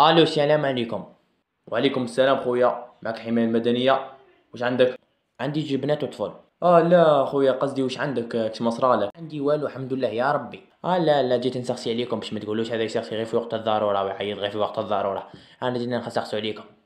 الو السلام عليكم وعليكم السلام خويا معك حمايه المدنيه واش عندك عندي جبنات وطفل اه لا خويا قصدي واش عندك كش مصرالك عندي والو الحمد لله يا ربي اه لا لا جيت نسخسي عليكم باش ما تقولوش هذا يسخسي غير في وقت الضروره ويعيط غير في وقت الضروره انا جينا نسقسو عليكم